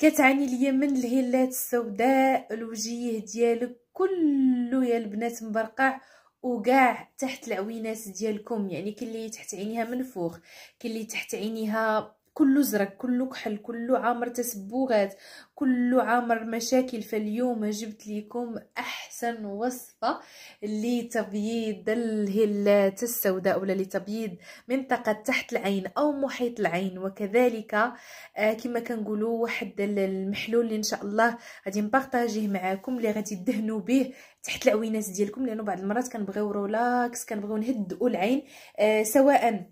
كتعني من الهلات السوداء الوجيه ديالك كله يا البنات مبرقع وكاع تحت العوينات ديالكم يعني كلي تحت عينيها من فوق كلي تحت عينيها كله زرق كله كحل كله عامر تسبوغات كله عامر مشاكل فاليوم جبت لكم احسن وصفه لتبييض الهلات السوداء ولا لتبييض منطقه تحت العين او محيط العين وكذلك آه، كما كنقولوا واحد المحلول اللي ان شاء الله غادي نبارطاجيه معاكم اللي غادي تدهنوا به تحت العوينات ديالكم لانه بعض المرات كنبغيو رولاكس كنبغيو نهدئوا العين آه، سواء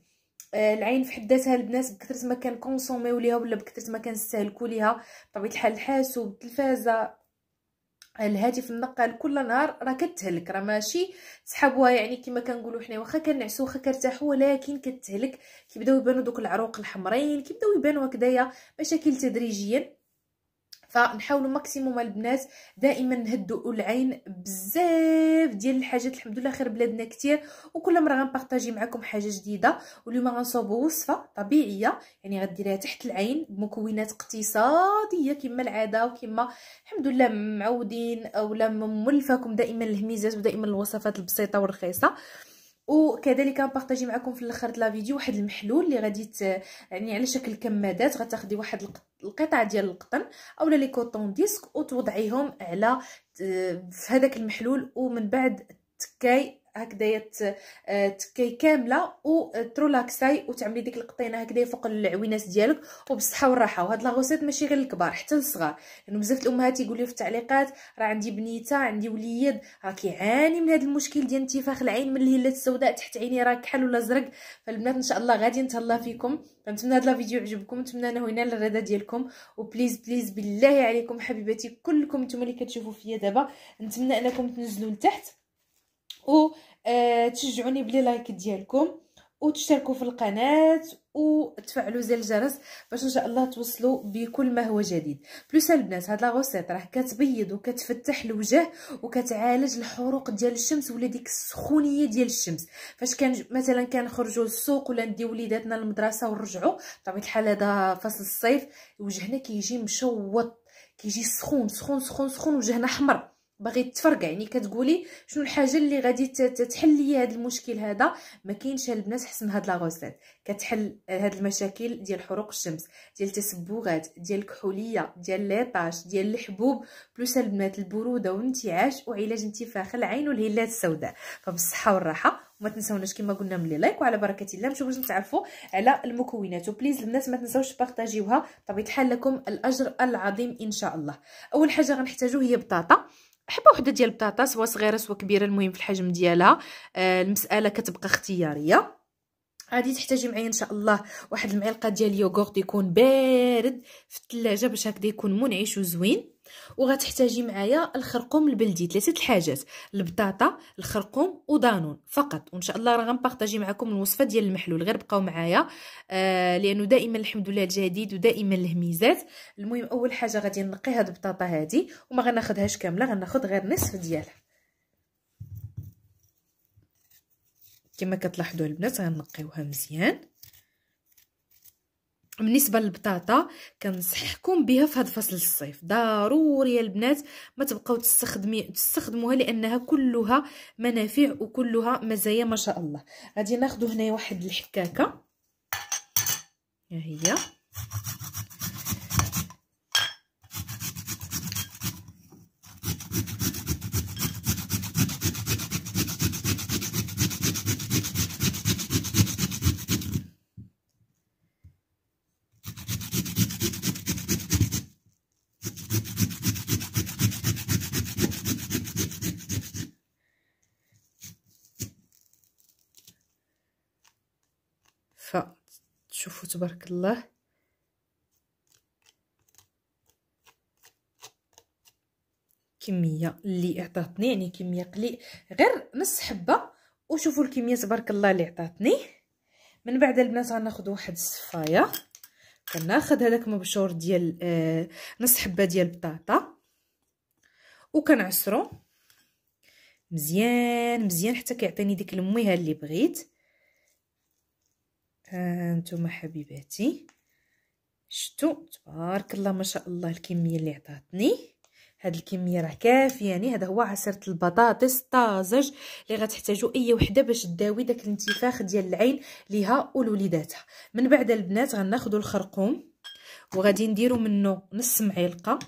آه، العين في حد ذاتها البنات بكثرة ما كونسوميو ليها ولا بكثرة ما كنستهلكو ليها بطبيعة الحال الحاسوب التلفازة الهاتف النقال كل نهار راه كتهلك راه ماشي تسحبوها يعني كما كنقولوا حنا واخا كنعسو واخا كرتاحو ولكن كتهلك كيبداو يبانو دوك العروق الحمرين كيبداو يبانو هكذايا مشاكل تدريجيا فنحاولوا ماكسيموم البنات دائما نهدو العين بزاف ديال الحاجات الحمد لله خير بلادنا كتير وكل مره غنبارطاجي معكم حاجه جديده واليوم غنصاوبوا وصفه طبيعيه يعني غديريها تحت العين بمكونات اقتصاديه كما العاده وكما الحمد لله معودين اولا مولفاكم دائما الهميزات ودائما الوصفات البسيطه والرخيصه وكذلك غنبارطاجي معكم في الاخر ديال الفيديو واحد المحلول اللي غادي يعني على شكل كمادات غتاخدي واحد القطع ديال القطن اولا لي كوطون ديسك وتوضعيهم على آه، في هذاك المحلول ومن بعد تكاي هكذايا آه، تكي كامله وترولاكساي آه، وتعملي ديك القطينه هكذايا فوق العوينات ديالك وبالصحه والراحه وهاد لاغوسيت ماشي غير الكبار حتى الصغار لان يعني بزاف الامهات يقولوا في التعليقات راه عندي بنيته عندي وليد راه كيعاني من هذا المشكل ديال انتفاخ العين من الهلال السوداء تحت عيني راه كحل ولا زرق فالبنات ان شاء الله غادي نتهلا فيكم نتمنى هذا الفيديو يعجبكم نتمنى انه ينال الرضا ديالكم وبليز بليز بالله عليكم حبيباتي كلكم نتوما اللي كتشوفوا فيا دابا نتمنى انكم تنزلوا لتحت وتشجعوني آه، بلي لايك ديالكم وتشتركوا في القناه وتفعلوا زي الجرس باش ان شاء الله توصلوا بكل ما هو جديد بلوس البنات هاد لاغوسيط راه كتبيض وكتفتح الوجه وكتعالج الحروق ديال الشمس ولا ديك السخونيه ديال الشمس فاش كان مثلا كنخرجوا للسوق ولا نديو وليداتنا للمدرسه ونرجعوا بطبيعه الحال هذا فصل الصيف وجهنا كيجي مشوط كيجي سخون سخون سخون سخون وجهنا احمر باغي تفرقع يعني كتقولي شنو الحاجه اللي غادي تحل لي هذا المشكل هذا ما كاينش البنات حسن هاد لا غوسيت كتحل هاد المشاكل ديال حروق الشمس ديال التسبغات ديال الكحوليه ديال ليطاج ديال الحبوب بلوس البنات البروده والانتعاش وعلاج انتفاخ العين والهيلات السوداء فبالصحه والراحه وما تنساوناش كما قلنا ملي لايك وعلى بركه الله نمشيو باش نتعرفوا على المكونات وبليز البنات ما تنساوش بارطاجيوها بطبيعه الحال لكم الاجر العظيم ان شاء الله اول حاجه غنحتاجو هي بطاطا حبه وحده ديال البطاطا سواء صغيره سواء كبيره المهم في الحجم ديالها آه المساله كتبقى اختياريه غادي تحتاجي معايا ان شاء الله واحد المعلقه ديال يوغورت يكون بارد في الثلاجه باش هكذا يكون منعش وزوين وغتحتاجي معايا الخرقوم البلدي ثلاثه الحاجات البطاطا الخرقوم ودانون فقط وان شاء الله راه غنبارطاجي معكم الوصفه ديال المحلول غير بقاو معايا آه لانه دائما الحمد لله الجديد ودائما الهميزات المهم اول حاجه غادي نقي هاد البطاطا هادي وما غناخذهاش كامله غناخد غير نصف ديالها كما كتلاحظوا البنات غنقيوها مزيان بالنسبه للبطاطا كنصحكم بها في هذا فصل الصيف ضروري يا البنات ما تبقاو تستخدمي تستخدموها لانها كلها منافع وكلها مزايا ما شاء الله غادي ناخذ هنا واحد الحكاكه ها هي فتشوفوا تبارك الله كميه اللي عطاتني يعني كميه قليل غير نص حبه وشوفوا الكميه تبارك الله اللي عطاتني من بعد البنات غناخذ واحد الصفايه كناخذ هذاك مبشور ديال آه نص حبه ديال البطاطا وكنعصرو مزيان مزيان حتى كيعطيني ديك المويهه اللي بغيت هانتوما آه، حبيباتي شتو تبارك الله ما شاء الله الكميه اللي عطاتني هاد الكميه راه كافيه يعني هذا هو عصيره البطاطس الطازج اللي غتحتاجوا اي وحده باش تداوي داك الانتفاخ ديال العين ليها ولوليداتها من بعد البنات غناخذوا الخرقوم وغادي نديروا منه نص معلقه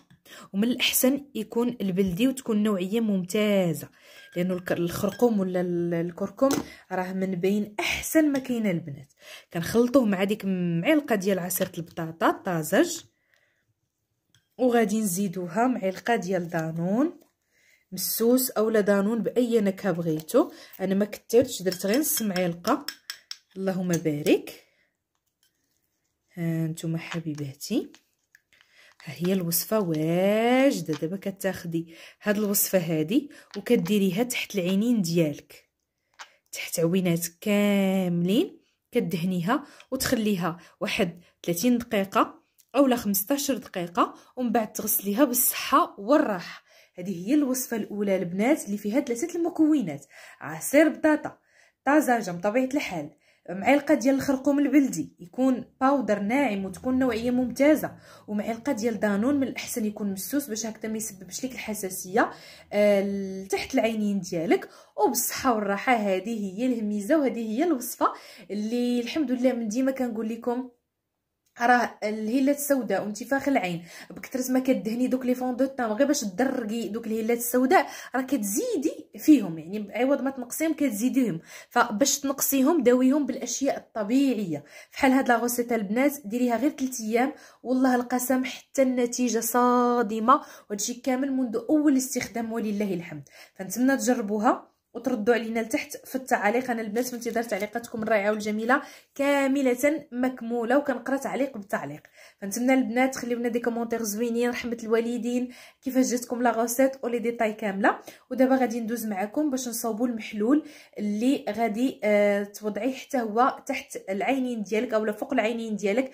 ومن الاحسن يكون البلدي وتكون نوعيه ممتازه لانه الخرقوم ولا الكركم راه من بين احسن ما كاينه البنات كنخلطوه مع ديك معلقه ديال عصير البطاطا الطازج وغادي نزيدوها معلقه ديال دانون مسوس اولا دانون باي نكهه بغيتو انا ما كثرتش درت غير نص معلقه اللهم بارك ها نتوما حبيباتي ها هي الوصفه واجده دابا كتاخدي هاد الوصفه هادي وكديريها تحت العينين ديالك تحت عويناتك كاملين كدهنيها وتخليها واحد 30 دقيقه اولا 15 دقيقه ومن بعد تغسليها بالصحه والراحه هذه هي الوصفه الاولى البنات اللي فيها ثلاثه المكونات عصير بطاطا طازجه بطبيعه الحال معلقه ديال الخرقوم البلدي يكون باودر ناعم وتكون نوعيه ممتازه ومعلقه ديال دانون من الاحسن يكون مسوس باش هكذا ما يسببش لك الحساسيه آه تحت العينين ديالك وبالصحه والراحه هذه هي الهميزه وهذه هي الوصفه اللي الحمد لله من ديما كنقول لكم راه الهيلات السوداء وانتفاخ العين بكثرة ما كدهني دوك لي فون دو طام غير باش درقي دوك الهيلات السوداء راه كتزيدي فيهم يعني بعوض ما تنقصيهم كتزيديهم فباش تنقصيهم داويهم بالاشياء الطبيعيه فحال هاد لا غوسيت البنات ديريها غير 3 ايام والله القسم حتى النتيجه صادمه وهادشي كامل منذ اول استخدام ولله الحمد فنتمنى تجربوها وتردوا علينا لتحت في التعليق انا البنات في انتظار تعليقاتكم الرائعه والجميله كامله مكموله وكنقرا تعليق بالتعليق فنتمنى البنات خليونا دي كومونتير زوينين رحمه الوالدين كيفاش جاتكم لا غوسيت ولي ديتاي كامله ودابا غادي ندوز معكم باش نصاوبوا المحلول اللي غادي اه توضعيه حتى هو تحت العينين ديالك اولا فوق العينين ديالك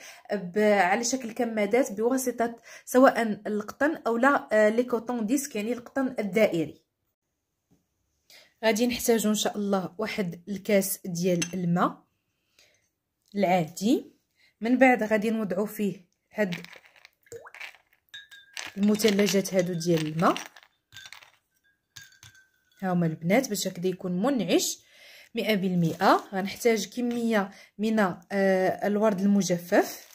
على شكل كمادات بواسطه سواء القطن اولا لي كوطون ديسك يعني القطن الدائري غادي نحتاجو ان شاء الله واحد الكاس ديال الماء العادي من بعد غادي نوضعو فيه هاد المثلجات هادو ديال الماء هاهما البنات باش هكذا يكون منعش مئة بالمئة غنحتاج كمية من آه، الورد المجفف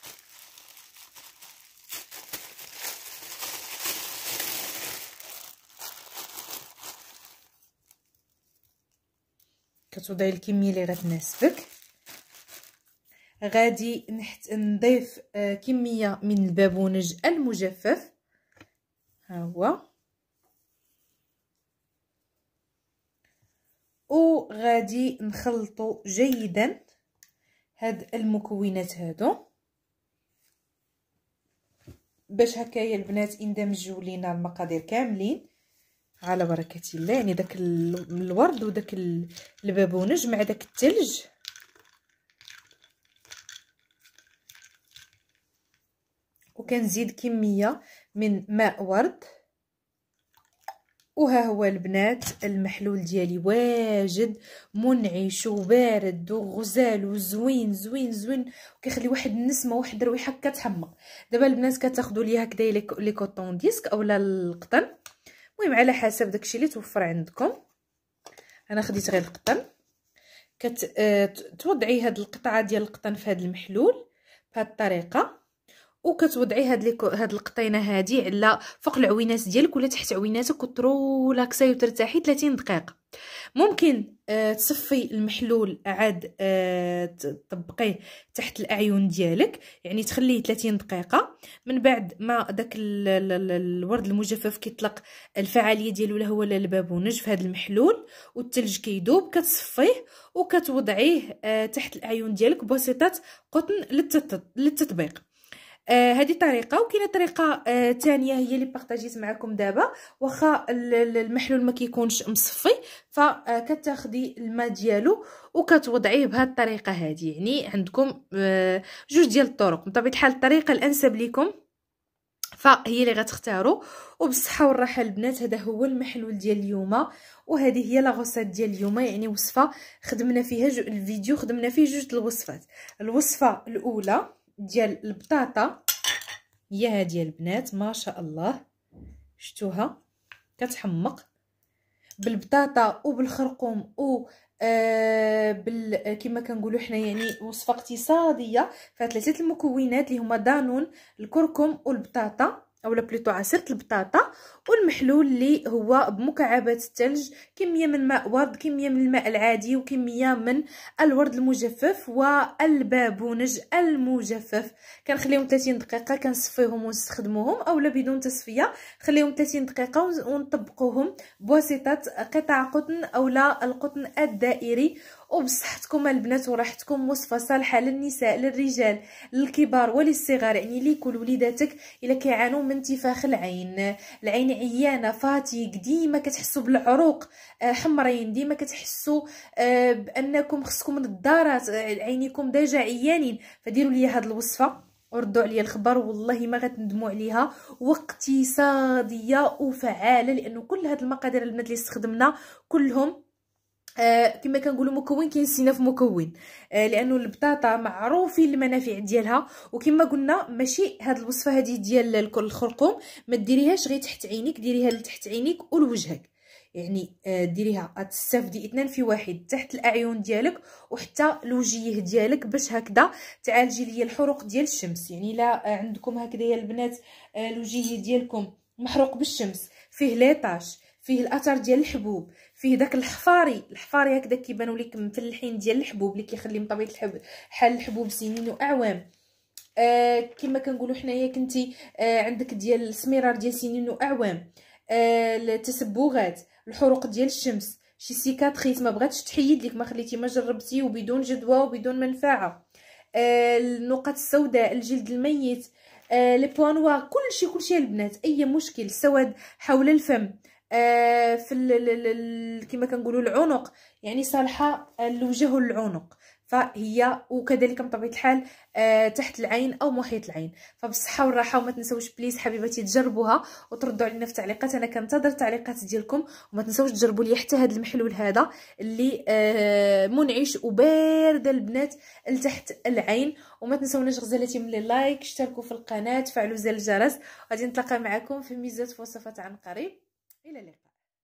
كتوضعي الكميه اللي غتناسبك غادي نحت نضيف آه، كميه من البابونج المجفف ها هو وغادي نخلطو جيدا هاد المكونات هادو باش هكايا البنات اندمجوا لينا المقادير كاملين على بركه الله يعني داك الورد وداك البابونج مع داك الثلج وكنزيد كميه من ماء ورد وها هو البنات المحلول ديالي واجد منعش وبارد وغزال وزوين زوين زوين وكيخلي واحد النسمه واحد الريحه كتحمق دابا البنات كتاخذوا ليا هكذا لي كوطون ديسك اولا القطن المهم على حسب داكشي اللي توفر عندكم انا خديت غير القطن كتوضعي آه، هاد القطعه ديال القطن في هاد المحلول بهاد الطريقه وكتوضعي هاد لي هاد القطينه هادي على فوق العوينات ديالك ولا تحت عويناتك وترولاكسي وترتاحي 30 دقيقه ممكن آه تصفي المحلول عاد آه تطبقيه تحت الاعين ديالك يعني تخليه 30 دقيقه من بعد ما داك الورد المجفف كيطلق الفعاليه ديالو لا هو لا البابونج في هذا المحلول والثلج كيدوب كتصفيه وكتوضعيه آه تحت الاعين ديالك بواسطه قطن للتطبيق آه هذه طريقه وكاينه طريقه ثانيه آه، هي اللي بارطاجيت معكم دابا واخا المحلول ما كيكونش مصفي فكتاخدي آه، الماء ديالو وكتوضعيه بهذه الطريقه هذه يعني عندكم آه جوج ديال الطرق بطبيعه الحال الطريقه الانسب لكم فهي اللي غتختاروا وبالصحه والراحه البنات هذا هو المحلول ديال اليوم وهذه هي لاغوسات ديال اليوم يعني وصفه خدمنا فيها الفيديو خدمنا فيه جوج الوصفات الوصفه الاولى ديال البطاطا هي هذه البنات ما شاء الله شتوها كتحمق بالبطاطا وبالخرقوم و آه بال كما كنقولوا حنا يعني وصفه اقتصاديه فثلاثه المكونات اللي هما دانون الكركم والبطاطا اولا بليطو عصيره البطاطا والمحلول اللي هو بمكعبات الثلج كميه من ماء ورد كميه من الماء العادي وكميه من الورد المجفف والبابونج المجفف كنخليهم 30 دقيقه كنصفيهم ونستخدموهم اولا بدون تصفيه خليهم 30 دقيقه ونطبقوهم بواسطه قطع قطن اولا القطن الدائري وبصحتكم البنات وراحتكم وصفه صالحه للنساء للرجال للكبار وللصغار يعني ليك ولوليداتك الا كيعانوا من انتفاخ العين العين عيانه فاتيك ديما كتحسوا بالعروق آه، حمرين ديما كتحسوا آه، بانكم خصكم نظارات آه، عينيكم ديجا عيانين فديروا لي هاد الوصفه وردوا عليا الخبر والله ما غتندموا عليها واقتصاديه وفعاله لانه كل هاد المقادير البنات اللي استخدمنا كلهم آه كما كنقولوا مكون كينسينا في مكون آه لانه البطاطا معروفين المنافع ديالها وكما قلنا ماشي هاد الوصفه هذه ديال الكل الخرقوم ما ديريهاش غير تحت عينيك ديريها لتحت عينيك ولوجهك يعني آه ديريها تستافدي اثنان في واحد تحت الاعين ديالك وحتى الوجيه ديالك باش هكذا تعالجي ليا الحروق ديال الشمس يعني لا آه، عندكم هكذا يا البنات آه، الوجيه ديالكم محروق بالشمس فيه ليطاش فيه الاثر ديال الحبوب فيه داك الحفاري الحفاري هكذا كيبانوا لك مفلحين ديال الحبوب اللي كيخلي من طبيعه الحب حال الحبوب سنين واعوام آه كما كنقولوا حنايا كنتي آه عندك ديال السميرار ديال سنين واعوام آه التسبغات الحروق ديال الشمس شي سيكاتريس ما بغاتش تحيد لك ما خليتي ما جربتي وبدون جدوى وبدون منفعه آه النقط السوداء الجلد الميت آه لي بوانوار كلشي كلشي البنات اي مشكل سواد حول الفم آه، في كما كنقولوا العنق يعني صالحه الوجه آه، والعنق فهي وكذلك بطبيعه الحال آه، تحت العين او محيط العين فبالصحه والراحه وما تنساوش بليز حبيباتي تجربوها وتردوا علينا في التعليقات انا كنتظر التعليقات ديالكم وما تنساوش تجربوا لي حتى هذا المحلول هذا اللي منعش وبارد البنات لتحت العين وما تنساوناش غزالاتي ملي لايك اشتركوا في القناه فعلوا زر الجرس غادي نتلاقى معكم في ميزات وصفات عن قريب إلى اللقاء